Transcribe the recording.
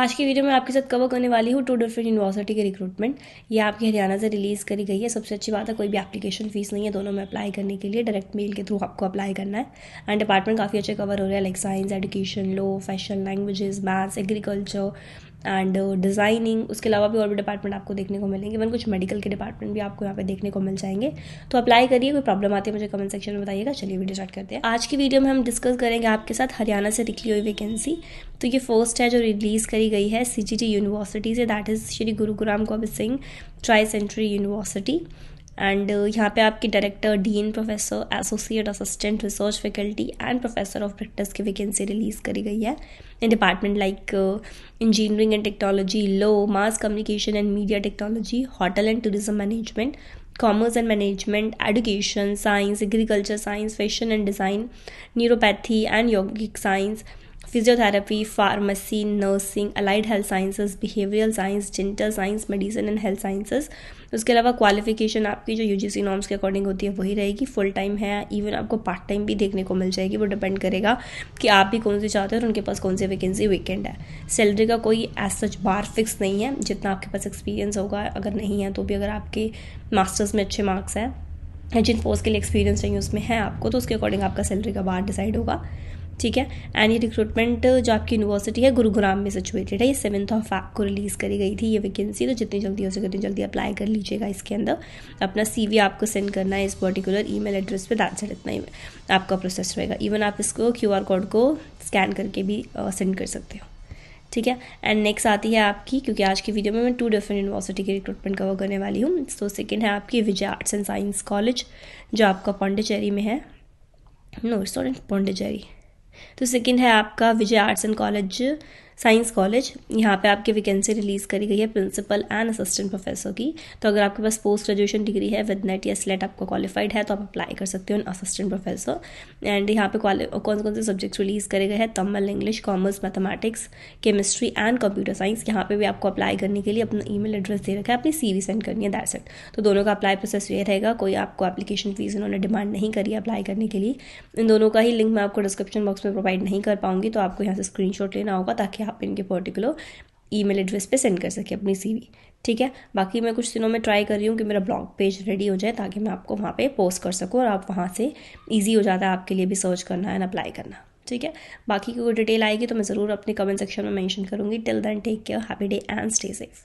आज की वीडियो में आपके साथ कवर करने वाली हूँ टू डिफरेंट यूनिवर्सिटी के रिक्रूटमेंट ये आपकी हरियाणा से रिलीज़ करी गई है सबसे अच्छी बात है कोई भी एप्लीकेशन फीस नहीं है दोनों में अप्लाई करने के लिए डायरेक्ट मेल के थ्रू आपको अप्लाई करना है एंड डिपार्टमेंट काफ़ी अच्छे कवर हो रहे हैं like science education law fashion languages maths agriculture and designing uh, उसके अलावा भी और भी डिपार्टमेंट आपको देखने को मिलेंगे इवन कुछ मेडिकल के डिपार्टमेंट भी आपको यहाँ पे देखने को मिल जाएंगे तो अप्लाई करिए कोई प्रॉब्लम आती है मुझे कमेंट सेक्शन में बताइएगा चलिए वीडियो स्टार्ट करते हैं आज की वीडियो में हम डिस्कस करेंगे आपके साथ हरियाणा से निकली हुई वैकेंसी तो ये फर्स्ट है जो रिलीज़ करी गई है सी यूनिवर्सिटी से दैट इज़ श्री गुरु गुराम Gobind Singh tricentenary university and uh, यहाँ पे आपके director dean professor associate assistant research faculty and professor of practice की वैकेंसी रिलीज़ करी गई है in department like engineering and technology law mass communication and media technology hotel and tourism management commerce and management education science agriculture science fashion and design neuropathy and yogic science physiotherapy pharmacy nursing allied health sciences behavioural science dental science medicine and health sciences उसके अलावा qualification आपकी जो UGC norms के according होती है वही रहेगी full time है इवन आपको पार्ट टाइम भी देखने को मिल जाएगी वो डिपेंड करेगा कि आप भी कौन सी चाहते हो और उनके पास कौन सी वैकेंसी वीकेंड है सैलरी का कोई एज सच बार फिक्स नहीं है जितना आपके पास एक्सपीरियंस होगा अगर नहीं है तो भी अगर आपके मास्टर्स में अच्छे मार्क्स हैं जिन पोस्ट के लिए एक्सपीरियंस चाहिए उसमें है आपको तो उसके अकॉर्डिंग आपका सैलरी का बार डिसाइड होगा ठीक है एंड ये रिक्रूटमेंट जो आपकी यूनिवर्सिटी है गुरुग्राम में सिचुएटेड है ये सेवन्थ ऑफ आपको को रिलीज़ करी गई थी ये वैकेंसी तो जितनी जल्दी हो सके उतनी जल्दी अप्लाई कर लीजिएगा इसके अंदर अपना सीवी आपको सेंड करना है इस पर्टिकुलर ईमेल एड्रेस पे दैट सेट इतना ही आपका प्रोसेस रहेगा इवन आप इसको क्यू कोड को स्कैन करके भी सेंड uh, कर सकते हो ठीक है एंड नेक्स्ट आती है आपकी क्योंकि आज की वीडियो में मैं टू डिफरेंट यूनिवर्सिटी की रिक्रूटमेंट कवर करने वाली हूँ तो सेकेंड है आपकी Vijay arts and science college जो आपका पौंडेचेरी में है no it's not in Pondicherry तो सेकेंड है आपका Vijay arts and college science college यहाँ पे आपकी वैकेंसी रिलीज़ करी गई है प्रिंसिपल एंड असिस्टेंट प्रोफेसर की तो अगर आपके पास पोस्ट ग्रेजुएशन डिग्री है विद नेट या स्लेट आपको क्वालिफाइड है तो आप अप्लाई कर सकते हो उन असिस्टेंट प्रोफेसर एंड यहाँ पे कौन कौन से सब्जेक्ट्स रिलीज़ करे गए हैं Tamil English commerce mathematics chemistry and computer science यहाँ पर भी आपको अप्लाई करने के लिए अपना ई एड्रेस दे रखा है अपनी सी सेंड करनी है दैट्स इट तो दोनों का अप्लाई प्रोसेस ये रहेगा कोई आपको एप्लीकेशन फीस उन्होंने डिमांड नहीं करी अप्लाई करने के लिए इन दोनों का ही लिंक मैं आपको डिस्क्रिप्शन बॉक्स में प्रोवाइड नहीं कर पाऊंगी तो आपको यहाँ से स्क्रीनशॉट लेना होगा ताकि करके आप इनके पर्टिकुलर ईमेल एड्रेस पे सेंड कर सके अपनी सीवी ठीक है बाकी मैं कुछ दिनों में ट्राई कर रही हूँ कि मेरा ब्लॉग पेज रेडी हो जाए ताकि मैं आपको वहाँ पे पोस्ट कर सकूँ और आप वहाँ से ईजी हो जाता है आपके लिए भी सर्च करना एंड अप्लाई करना ठीक है बाकी की कोई डिटेल आएगी तो मैं ज़रूर अपने कमेंट सेक्शन में मेंशन करूँगी till then take care happy day and stay safe